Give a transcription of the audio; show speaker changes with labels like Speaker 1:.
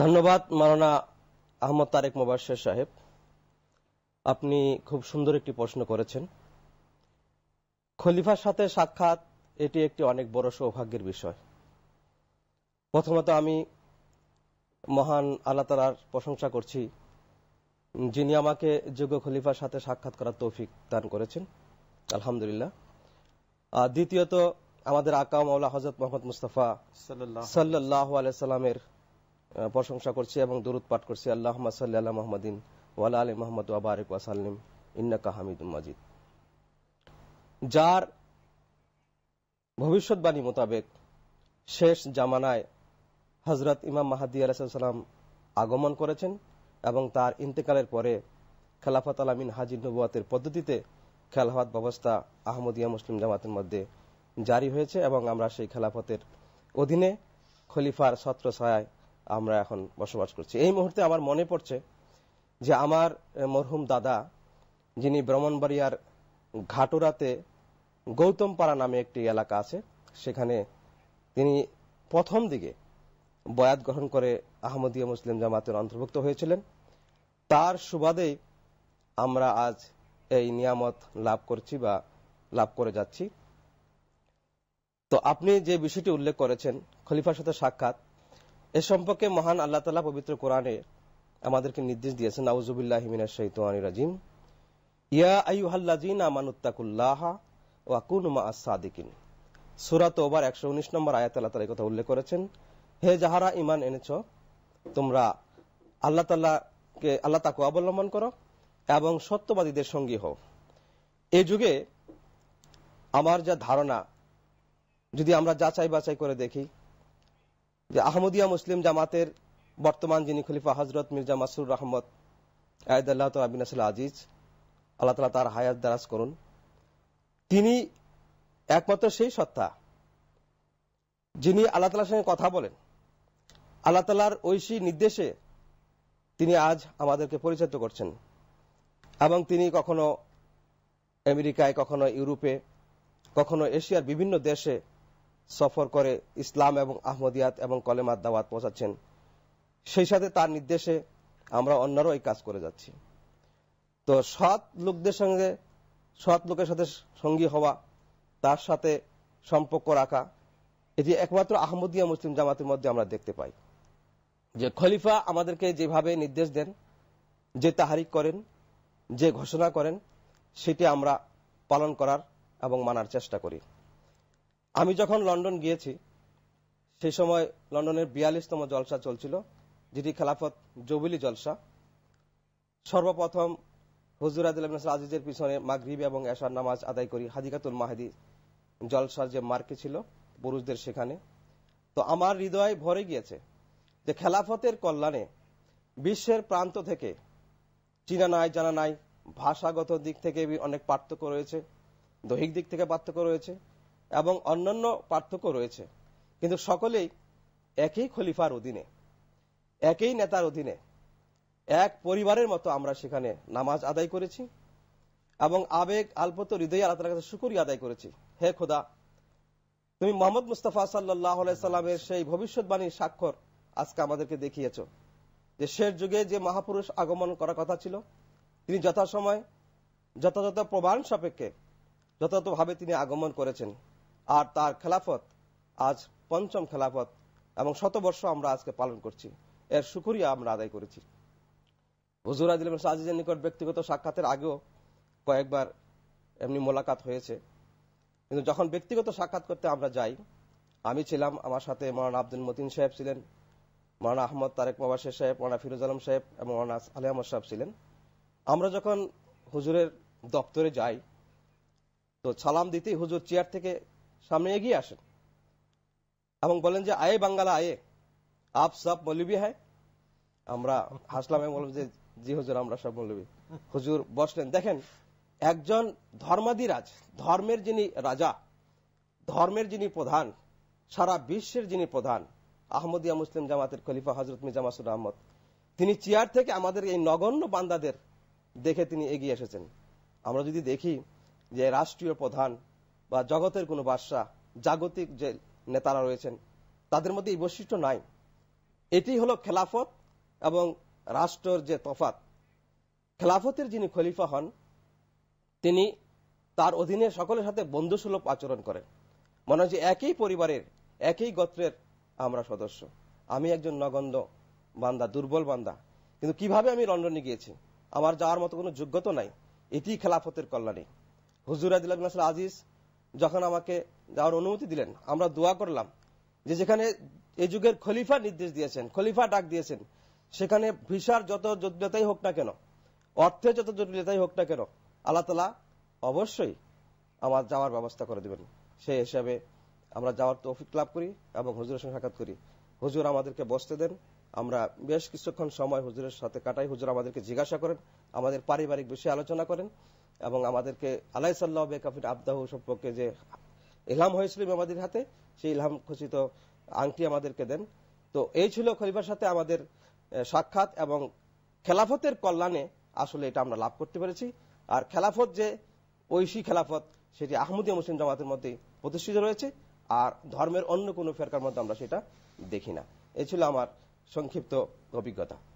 Speaker 1: ধন্যবাদ মারানা আহমদ তারেক মোবাসের সাহেব আপনি খুব সুন্দর একটি প্রশ্ন করেছেন খলিফার সাথে সাক্ষাৎ এটি একটি অনেক বড় সৌভাগ্যের বিষয় প্রথমত আমি মহান আল্লাহ তালার প্রশংসা করছি যিনি আমাকে যোগ্য খলিফার সাথে সাক্ষাৎ করার তৌফিক দান করেছেন আলহামদুলিল্লাহ আর দ্বিতীয়ত আমাদের আকা মাওলা হজরত মোহাম্মদ মুস্তাফা সাল্লাহ আলাইসাল্লামের প্রশংসা করছি এবং দূরত পাঠ করছি আল্লাহ সাল্লাহ মোহাম্মদিন ওয়ালা আলী মোহাম্মদ আবারিক ওয়াসাল্লিম ইন্নাকা হামিদুল মাজিদ যার ভবিষ্যৎবাণী মোতাবেক শেষ জামানায় হজরত ইমাম মাহাদি আলাহাম আগমন করেছেন এবং তার ইন্তেকালের পরে খেলাফত আলামিন হাজির নবুয়াতের পদ্ধতিতে খেলাফত ব্যবস্থা আহমদিয়া মুসলিম জামাতের মধ্যে জারি হয়েছে এবং আমরা সেই খেলাফতের অধীনে খলিফার ছত্র ছায় আমরা এখন বসবাস করছি এই মুহূর্তে আমার মনে পড়ছে যে আমার মরহুম দাদা যিনি ব্রাহ্মণবাড়িয়ার ঘাটুরাতে গৌতমপাড়া নামে একটি এলাকা আছে সেখানে তিনি প্রথম দিকে বয়াত গ্রহণ করে আহমদীয় মুসলিম জামাতের অন্তর্ভুক্ত হয়েছিলেন তার সুবাদেই আমরা আজ এই নিয়ামত লাভ করছি বা লাভ করে যাচ্ছি তো আপনি যে বিষয়টি উল্লেখ করেছেন খলিফার সাথে সাক্ষাৎ এ সম্পর্কে মহান আল্লাহ তালা পবিত্র কোরআনে আমাদেরকে নির্দেশ দিয়েছেন আউজুবিল্লাহ ইয়া আইহাল্লাজিন আমানুত্তাকুল্লাহ আসাদিকিন সুরাত ওবার একশো উনিশ নম্বর তালা কথা উল্লেখ করেছেন হে যাহারা ইমান এনেছ তোমরা আল্লাহ তাল্লাহকে আল্লাহ তাকু অবলম্বন করো এবং সত্যবাদীদের সঙ্গী হও এই যুগে আমার যা ধারণা যদি আমরা যাচাই বাছাই করে দেখি যে আহমদিয়া মুসলিম জামাতের বর্তমান যিনি খলিফা হজরত মির্জা মাসুর রহমত আয়দাল্লাহ তো আবিনাসুল আজিজ আল্লাহ তালা তার হায়াত দারাজ করুন তিনি একমাত্র সেই সত্তা যিনি আল্লাহ তালার সঙ্গে কথা বলেন আল্লাহ তালার ঐশী নির্দেশে তিনি আজ আমাদেরকে পরিচিত করছেন এবং তিনি কখনো আমেরিকায় কখনো ইউরোপে কখনো এশিয়ার বিভিন্ন দেশে সফর করে ইসলাম এবং আহমদিয়াত এবং কলেমার দাওয়াত পৌঁছাচ্ছেন সেই সাথে তার নির্দেশে আমরা অন্যরাও এই কাজ করে যাচ্ছি তো সৎ লোকদের সঙ্গে সৎ লোকের সাথে সঙ্গী হওয়া তার সাথে সম্পর্ক রাখা এটি একমাত্র আহমদিয়া মুসলিম জামাতের মধ্যে আমরা দেখতে পাই যে খলিফা আমাদেরকে যেভাবে নির্দেশ দেন যে তাহারিক করেন যে ঘোষণা করেন সেটি আমরা পালন করার এবং মানার চেষ্টা করি আমি যখন লন্ডন গিয়েছি সেই সময় লন্ডনের বিয়াল্লিশতম জলসা চলছিল যেটি খেলাফত জবিলি জলসা সর্বপ্রথম হজুর আদিল আজিজের পিছনে মাগরিব এবং এশার নামাজ আদায় করি হাদিকাতুল মাহাদি জলসার যে মার্কে ছিল পুরুষদের সেখানে তো আমার হৃদয় ভরে গিয়েছে যে খেলাফতের কল্যাণে বিশ্বের প্রান্ত থেকে চিনা নাই জানা নাই ভাষাগত দিক থেকে অনেক পার্থক্য রয়েছে দৈহিক দিক থেকে পার্থক্য রয়েছে এবং অন্যান্য পার্থক্য রয়েছে কিন্তু সকলেই একই খলিফার অধীনে একই নেতার অধীনে এক পরিবারের মতো আমরা সেখানে নামাজ আদায় করেছি এবং আবেগ আলপত হৃদয় আল্লাহ কাছে শুকুরি আদায় করেছি হে খোদা তুমি মোহাম্মদ মুস্তাফা সাল্লাহ সাল্লামের সেই ভবিষ্যৎবাণীর স্বাক্ষর আজকে আমাদেরকে দেখিয়েছ যে শেষ যুগে যে মহাপুরুষ আগমন করার কথা ছিল তিনি যথাসময় যথাযথ প্রমাণ সাপেক্ষে যথাযথভাবে তিনি আগমন করেছেন আর তার খেলাফত আজ পঞ্চম খেলাফত এবং শতবর্ষ আমরা আজকে পালন করছি এর সুকুরিয়া আমরা আদায় করেছি হুজুর আজিল আজিজের নিকট ব্যক্তিগত সাক্ষাতের আগেও কয়েকবার এমনি মোলাকাত হয়েছে কিন্তু যখন ব্যক্তিগত সাক্ষাৎ করতে আমরা যাই আমি ছিলাম আমার সাথে মরানা আব্দুল মতিন সাহেব ছিলেন মরানা আহমদ তারেক মবাসের সাহেব মরানা ফিরোজ আলম সাহেব এবং মরানা আলী আহমদ সাহেব ছিলেন আমরা যখন হুজুরের দপ্তরে যাই তো সালাম দিতেই হুজুর চেয়ার থেকে সামনে এগিয়ে আসেন এবং বলেন যে আয়ে বাঙ্গালা আয়ে আপ সব মৌলবি হ্যাঁ আমরা হাসলাম যে জি হুজুর আমরা সব মৌলবি হুজুর বসলেন দেখেন একজন ধর্মাদিরাজ ধর্মের যিনি রাজা ধর্মের যিনি প্রধান সারা বিশ্বের যিনি প্রধান আহমদিয়া মুসলিম জামাতের খলিফা হজরত মিজামাসুর আহমদ তিনি চেয়ার থেকে আমাদের এই নগণ্য বান্দাদের দেখে তিনি এগিয়ে এসেছেন আমরা যদি দেখি যে রাষ্ট্রীয় প্রধান বা জগতের কোনো বাদশাহ জাগতিক যে নেতারা রয়েছেন তাদের মধ্যে এই বৈশিষ্ট্য নাই এটি হলো খেলাফত এবং রাষ্ট্রের যে তফাত খেলাফতের যিনি খলিফা হন তিনি তার অধীনে সকলের সাথে বন্ধুসুলভ আচরণ করেন মনে হয় যে একই পরিবারের একই গোত্রের আমরা সদস্য আমি একজন নগণ্ড বান্দা দুর্বল বান্দা কিন্তু কিভাবে আমি লন্ডনে গিয়েছি আমার যাওয়ার মতো কোনো যোগ্যতা নাই এটি খেলাফতের কল্যাণে হুজুর আদিল আজিজ যখন আমাকে যাওয়ার অনুমতি দিলেন আমরা দোয়া করলাম যে যেখানে এই যুগের খলিফা নির্দেশ দিয়েছেন খলিফা ডাক দিয়েছেন সেখানে ভিসার যত জটিলতাই হোক না কেন অর্থে যত জটিলতাই হোক না কেন আল্লাহ তালা অবশ্যই আমার যাওয়ার ব্যবস্থা করে দেবেন সেই হিসাবে আমরা যাওয়ার তৌফিক লাভ করি এবং হুজুরের সঙ্গে সাক্ষাৎ করি হুজুর আমাদেরকে বসতে দেন আমরা বেশ কিছুক্ষণ সময় হুজুরের সাথে কাটাই হুজুর আমাদেরকে জিজ্ঞাসা করেন আমাদের পারিবারিক বিষয়ে আলোচনা করেন এবং আমাদেরকে আলাই সাল্লাহ বেকাফির আবদাহ সম্পর্কে যে ইলহাম হয়েছিল আমাদের হাতে সেই ইলহাম খচিত আংটি আমাদেরকে দেন তো এই ছিল খলিফার সাথে আমাদের সাক্ষাৎ এবং খেলাফতের কল্যাণে আসলে এটা আমরা লাভ করতে পেরেছি আর খেলাফত যে ঐশী খেলাফত সেটি আহমদীয় মুসলিম জামাতের মধ্যে প্রতিষ্ঠিত রয়েছে আর ধর্মের অন্য কোনো ফেরকার মধ্যে আমরা সেটা দেখি না এ ছিল আমার সংক্ষিপ্ত অভিজ্ঞতা